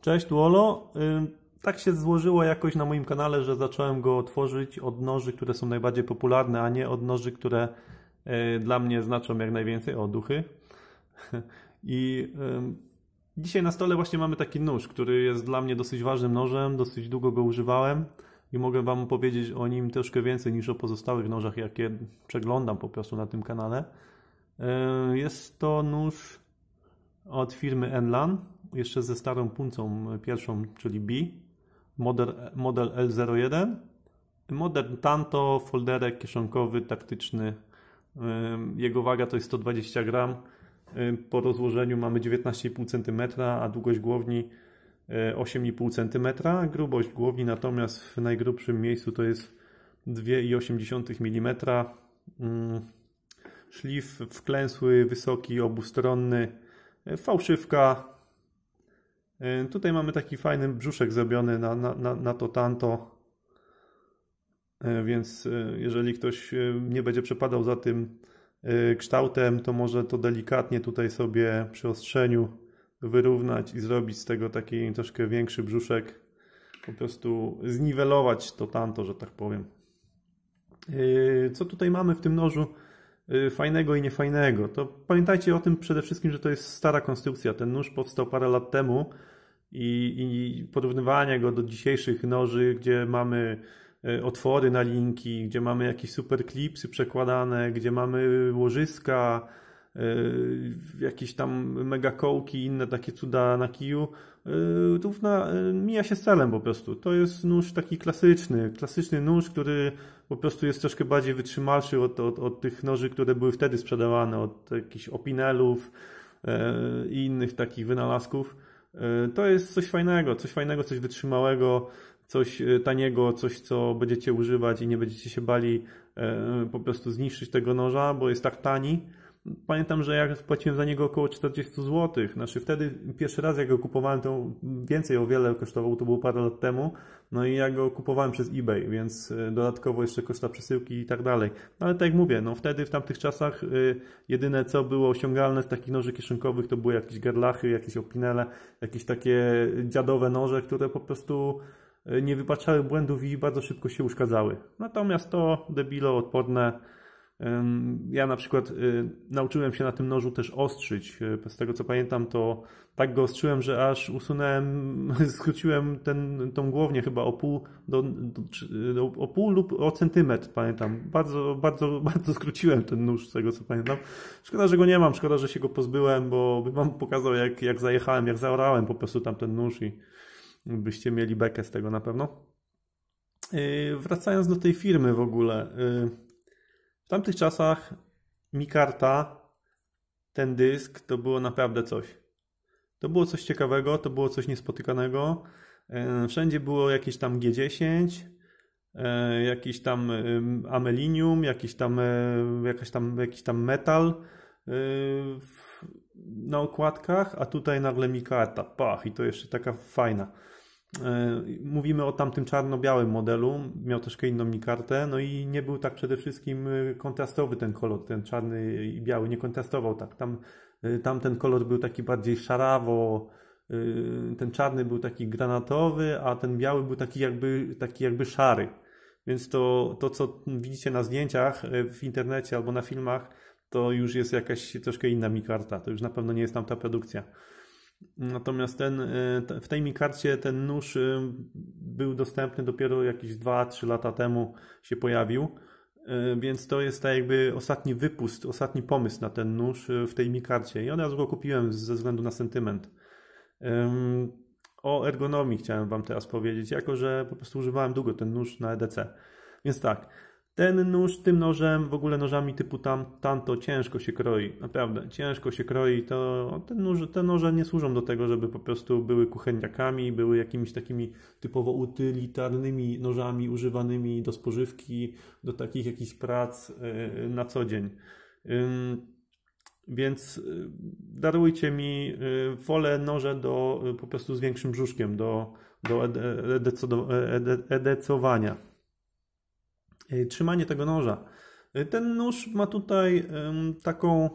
Cześć, Duolo. Y, tak się złożyło jakoś na moim kanale, że zacząłem go tworzyć od noży, które są najbardziej popularne, a nie od noży, które y, dla mnie znaczą jak najwięcej. O, duchy. I y, dzisiaj na stole właśnie mamy taki nóż, który jest dla mnie dosyć ważnym nożem, dosyć długo go używałem i mogę Wam powiedzieć o nim troszkę więcej niż o pozostałych nożach, jakie przeglądam po prostu na tym kanale. Jest to nóż od firmy Enlan jeszcze ze starą puncą pierwszą, czyli B, model, model L01, modern Tanto, folderek kieszonkowy, taktyczny. Jego waga to jest 120 gram. Po rozłożeniu mamy 19,5 cm, a długość głowni 8,5 y, cm. Grubość głowni natomiast w najgrubszym miejscu to jest 2,8 mm. Szlif wklęsły, wysoki, obustronny. Fałszywka Yy, tutaj mamy taki fajny brzuszek zrobiony na, na, na, na to tanto. Yy, więc yy, jeżeli ktoś nie będzie przepadał za tym kształtem, to może to delikatnie tutaj sobie przy ostrzeniu wyrównać i zrobić z tego taki troszkę większy brzuszek. Po prostu zniwelować to tanto, że tak powiem. Co tutaj mamy w tym nożu? Y, fajnego i niefajnego, to pamiętajcie o tym przede wszystkim, że to jest stara konstrukcja. Ten nóż powstał parę lat temu i, i porównywanie go do dzisiejszych noży, gdzie mamy y, otwory na linki, gdzie mamy jakieś super klipsy przekładane, gdzie mamy łożyska, y, jakieś tam mega i inne takie cuda na kiju, równa, mija się z celem po prostu. To jest nóż taki klasyczny, klasyczny nóż, który po prostu jest troszkę bardziej wytrzymalszy od, od, od tych noży, które były wtedy sprzedawane, od jakichś opinelów e, i innych takich wynalazków. E, to jest coś fajnego, coś fajnego, coś wytrzymałego, coś e, taniego, coś co będziecie używać i nie będziecie się bali po prostu zniszczyć tego noża, bo jest tak tani Pamiętam, że jak płaciłem za niego około 40 zł. Znaczy wtedy pierwszy raz jak go kupowałem, to więcej o wiele kosztował, to było parę lat temu. No i ja go kupowałem przez eBay, więc e, dodatkowo jeszcze koszta przesyłki i tak dalej. No ale tak jak mówię, no wtedy w tamtych czasach e, jedyne co było osiągalne z takich noży kieszonkowych to były jakieś Gerlachy, jakieś opinele, jakieś takie dziadowe noże, które po prostu e, nie wybaczały błędów i bardzo szybko się uszkadzały. Natomiast to debilo odporne ja na przykład y, nauczyłem się na tym nożu też ostrzyć. Y, z tego co pamiętam, to tak go ostrzyłem, że aż usunąłem, skróciłem ten, tą głownię chyba o pół, do, do, o pół lub o centymetr, pamiętam. Bardzo, bardzo, bardzo skróciłem ten nóż, z tego co pamiętam. Szkoda, że go nie mam, szkoda, że się go pozbyłem, bo bym wam pokazał, jak, jak zajechałem, jak zaorałem po prostu tam ten nóż i byście mieli bekę z tego na pewno. Y, wracając do tej firmy w ogóle. W tamtych czasach mikarta, ten dysk, to było naprawdę coś. To było coś ciekawego, to było coś niespotykanego. E, wszędzie było jakieś tam G10, e, jakiś tam e, amelinium, jakiś tam, jakaś tam, jakiś tam metal na okładkach, a tutaj nagle mi karta, pach, i to jeszcze taka fajna. E, mówimy o tamtym czarno-białym modelu, miał troszkę inną mikartę. no i nie był tak przede wszystkim e, kontrastowy ten kolor, ten czarny i biały nie kontrastował tak. Tam, e, tam ten kolor był taki bardziej szarawo, ten czarny był taki granatowy, a ten biały był taki jakby, taki jakby szary. Więc to, to, co widzicie na zdjęciach w internecie albo na filmach, to już jest jakaś troszkę inna mikarta. To już na pewno nie jest tam ta produkcja. Natomiast ten, y, w tej mikarcie ten nóż y, był dostępny dopiero jakieś 2-3 lata temu się pojawił, y, więc to jest tak jakby ostatni wypust, ostatni pomysł na ten nóż w tej mikarcie i od razu go kupiłem ze względu na sentyment. O ergonomii chciałem Wam teraz powiedzieć, jako że po prostu używałem długo ten nóż na EDC. Więc tak, ten nóż tym nożem, w ogóle nożami typu tam, tamto ciężko się kroi, naprawdę ciężko się kroi, to te noże, te noże nie służą do tego, żeby po prostu były kuchenniakami, były jakimiś takimi typowo utylitarnymi nożami używanymi do spożywki, do takich jakichś prac e, na co dzień. Więc e, darujcie mi, e, wolę noże do po prostu z większym brzuszkiem, do, do edecowania. E, trzymanie tego noża. E, ten nóż ma tutaj taką,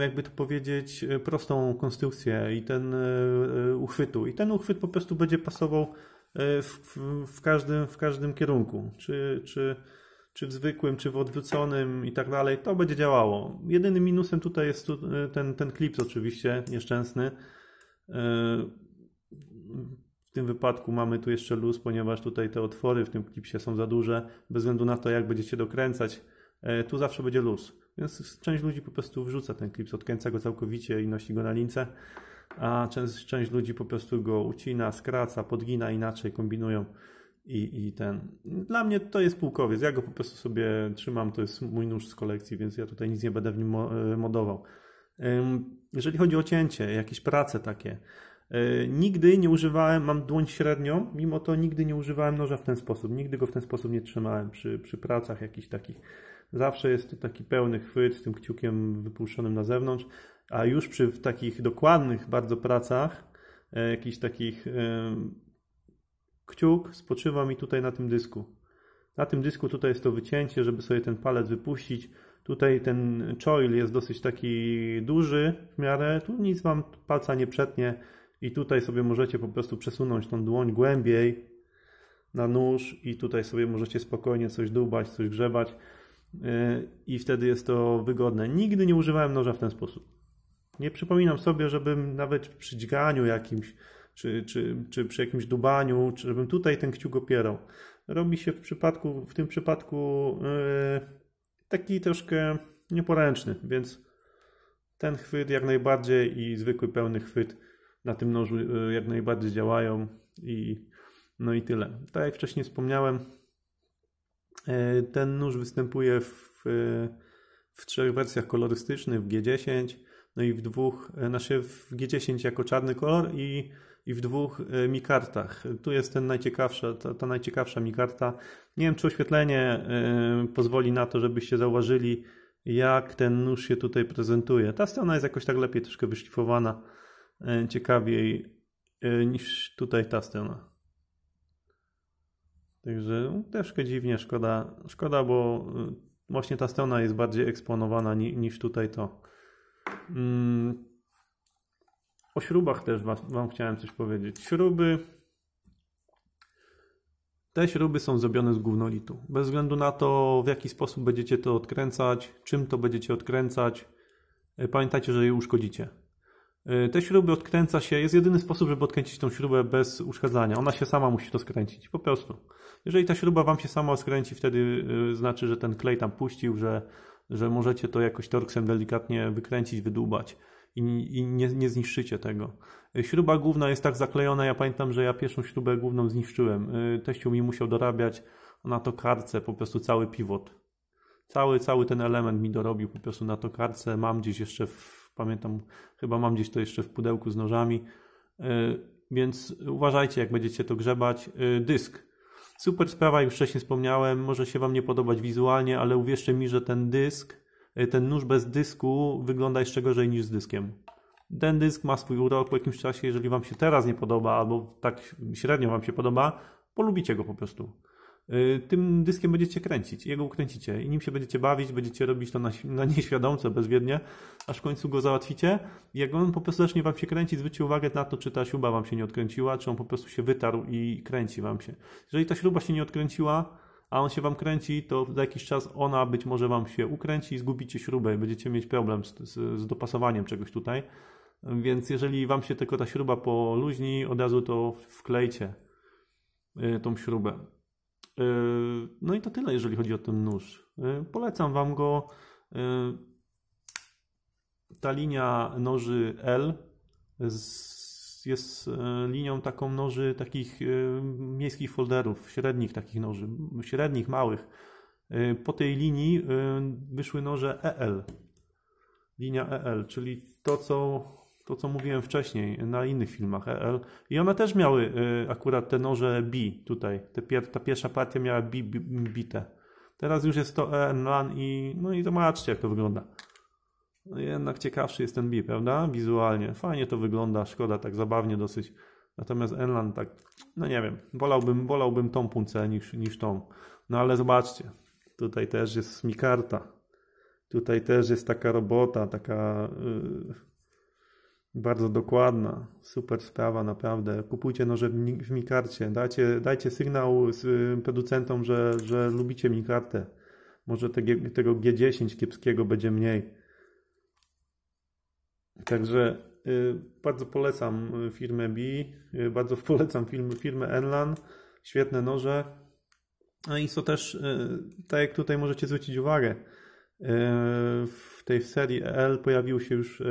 jakby to powiedzieć, e, prostą konstrukcję i ten uchwytu. I ten uchwyt po prostu będzie pasował w, w każdym, w każdym kierunku. Czy, czy, czy w zwykłym, czy w odwróconym i tak dalej, to będzie działało. Jedynym minusem tutaj jest ten, ten klips oczywiście, nieszczęsny. W tym wypadku mamy tu jeszcze luz, ponieważ tutaj te otwory w tym klipsie są za duże, bez względu na to jak będziecie dokręcać, e, tu zawsze będzie luz. Więc część ludzi po prostu wrzuca ten klips, odkręca go całkowicie i nosi go na lince, a część, część ludzi po prostu go ucina, skraca, podgina inaczej, kombinują. I, I ten. Dla mnie to jest pułkowiec. Ja go po prostu sobie trzymam. To jest mój nóż z kolekcji, więc ja tutaj nic nie będę w nim e, modował. Jeżeli chodzi o cięcie, jakieś prace takie, E, nigdy nie używałem, mam dłoń średnią, mimo to nigdy nie używałem noża w ten sposób. Nigdy go w ten sposób nie trzymałem przy, przy pracach jakichś takich. Zawsze jest to taki pełny chwyt z tym kciukiem wypuszczonym na zewnątrz, a już przy takich dokładnych bardzo pracach, e, jakichś takich e, kciuk spoczywa mi tutaj na tym dysku. Na tym dysku tutaj jest to wycięcie, żeby sobie ten palec wypuścić. Tutaj ten choil jest dosyć taki duży w miarę, tu nic Wam palca nie przetnie i tutaj sobie możecie po prostu przesunąć tą dłoń głębiej na nóż i tutaj sobie możecie spokojnie coś dubać, coś grzebać yy, i wtedy jest to wygodne. Nigdy nie używałem noża w ten sposób. Nie przypominam sobie, żebym nawet przy dźganiu jakimś, czy, czy, czy przy jakimś dubaniu, czy żebym tutaj ten kciuk opierał. Robi się w przypadku, w tym przypadku yy, taki troszkę nieporęczny, więc ten chwyt jak najbardziej i zwykły pełny chwyt na tym nożu y, jak najbardziej działają i no i tyle. Tak jak wcześniej wspomniałem, y, ten nóż występuje w, y, w trzech wersjach kolorystycznych, w G10, no i w dwóch, znaczy w G10 jako czarny kolor i, i w dwóch mikartach. Tu jest ten najciekawsza, ta, ta najciekawsza mikarta. Nie wiem, czy oświetlenie pozwoli na to, żebyście zauważyli, jak ten nóż się tutaj prezentuje. Ta strona jest jakoś tak lepiej troszkę wyszlifowana E, ciekawiej e, niż tutaj ta strona. Także no, troszkę dziwnie, szkoda, szkoda, bo e, właśnie ta strona jest bardziej eksponowana niż tutaj to. Mm. O śrubach też Wam chciałem coś powiedzieć. Śruby. Te śruby są zrobione z gównolitu. Bez względu na to, w jaki sposób będziecie to odkręcać, czym to będziecie odkręcać, pamiętajcie, że je uszkodzicie. Y, te śruby odkręca się, jest jedyny sposób, żeby odkręcić tą śrubę bez uszkadzania. Ona się sama musi to skręcić, po prostu. Jeżeli ta śruba Wam się sama skręci, wtedy y, znaczy, że ten klej tam puścił, że, że możecie to jakoś torksem delikatnie wykręcić, wydłubać i, i nie, nie zniszczycie tego. Y, śruba główna jest tak zaklejona, ja pamiętam, że ja pierwszą śrubę główną zniszczyłem. Teściu mi musiał dorabiać na to tokarce po prostu cały pivot, Cały, cały ten element mi dorobił po prostu na to tokarce. Mam gdzieś jeszcze w pamiętam, chyba mam gdzieś to jeszcze w pudełku z nożami. Y, więc uważajcie, jak będziecie to grzebać. Y, dysk. Super sprawa, już wcześniej wspomniałem, może się Wam nie podobać wizualnie, ale uwierzcie mi, że ten dysk, y, ten nóż bez dysku wygląda jeszcze gorzej niż z dyskiem. Ten dysk ma swój urok po jakimś czasie, jeżeli Wam się teraz nie podoba, albo tak średnio Wam się podoba, polubicie go po prostu. Y, tym dyskiem będziecie kręcić. Jego ukręcicie i nim się będziecie bawić, będziecie robić to na, na nieświadomce, bezwiednie, aż w końcu go załatwicie. jak on po prostu zacznie wam się kręcić, zwróćcie uwagę na to, czy ta śruba wam się nie odkręciła, czy on po prostu się wytarł i kręci wam się. Jeżeli ta śruba się nie odkręciła, a on się wam kręci, to za jakiś czas ona być może wam się ukręci i zgubicie śrubę i będziecie mieć problem z, z, z dopasowaniem czegoś tutaj. Więc jeżeli wam się tylko ta śruba poluźni, od razu to wklejcie y, tą śrubę. Yy, no i to tyle, jeżeli chodzi o ten nóż. Yy, polecam Wam go. Yy, ta linia noży L jest linią taką noży takich miejskich folderów, średnich takich noży, średnich, małych. Po tej linii wyszły noże EL, linia EL, czyli to, co to, co mówiłem wcześniej na innych filmach EL. I one też miały y, akurat te noże B tutaj. Te pier ta pierwsza partia miała B, B bite. Teraz już jest to EN LAN i no i zobaczcie, jak to wygląda. No jednak ciekawszy jest ten B, prawda? Wizualnie. Fajnie to wygląda, szkoda, tak zabawnie dosyć. Natomiast Enland tak, no nie wiem, wolałbym, wolałbym tą puncę niż, niż tą. No ale zobaczcie, tutaj też jest mikarta. Tutaj też jest taka robota, taka... Yy bardzo dokładna, super sprawa, naprawdę. Kupujcie noże w mikarcie, dajcie, dajcie sygnał y, producentom, że, że lubicie mikartę. Może tego G10 kiepskiego będzie mniej. Także y, bardzo polecam y, firmę B, bardzo polecam firmy, firmę Enlan, świetne noże. A no i co też, tak jak tutaj możecie zwrócić uwagę, w tej serii L pojawił się już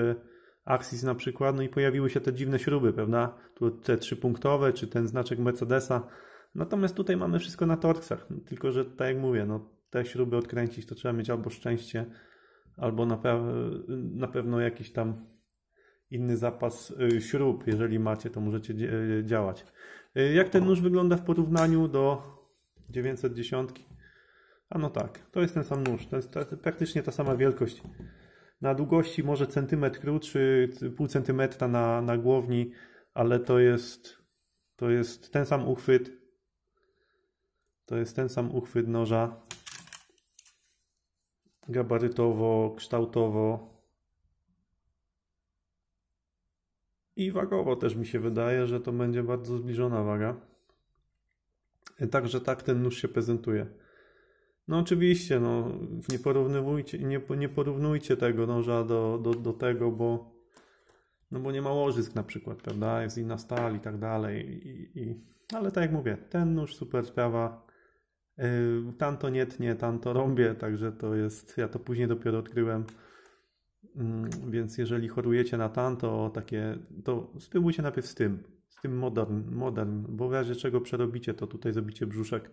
Axis na przykład, no i pojawiły się te dziwne śruby, prawda? Tu te trzypunktowe, czy ten znaczek Mercedesa. Natomiast tutaj mamy wszystko na torksach, tylko że tak jak mówię, no, te śruby odkręcić to trzeba mieć albo szczęście, albo na, pe na pewno jakiś tam inny zapas y, śrub. Jeżeli macie, to możecie y, działać. Y, jak ten nóż wygląda w porównaniu do 910? A no tak, to jest ten sam nóż, to jest praktycznie ta sama wielkość na długości może centymetr krótszy, pół centymetra na, na głowni, ale to jest, to jest ten sam uchwyt. To jest ten sam uchwyt noża. Gabarytowo, kształtowo. I wagowo też mi się wydaje, że to będzie bardzo zbliżona waga. Także tak ten nóż się prezentuje. No oczywiście, no, nie, porównujcie, nie, nie porównujcie tego noża do, do, do tego, bo, no bo nie ma łożysk na przykład, prawda? Jest inna stal i tak dalej. I, i, ale tak jak mówię, ten nóż super sprawa. Yy, tanto nie tnie, rąbie, także to jest, ja to później dopiero odkryłem. Yy, więc jeżeli chorujecie na tanto takie, to spróbujcie najpierw z tym, z tym modern, modern bo w razie czego przerobicie, to tutaj zrobicie brzuszek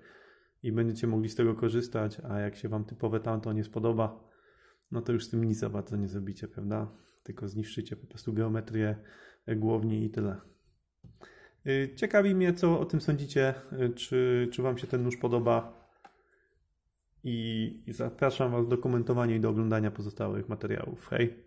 i będziecie mogli z tego korzystać, a jak się Wam typowe tamto nie spodoba, no to już z tym nic za bardzo nie zrobicie, prawda? Tylko zniszczycie po prostu geometrię e, głowni i tyle. Y, ciekawi mnie, co o tym sądzicie, y, czy, czy Wam się ten nóż podoba i, zapraszam Was do komentowania i do oglądania pozostałych materiałów. Hej!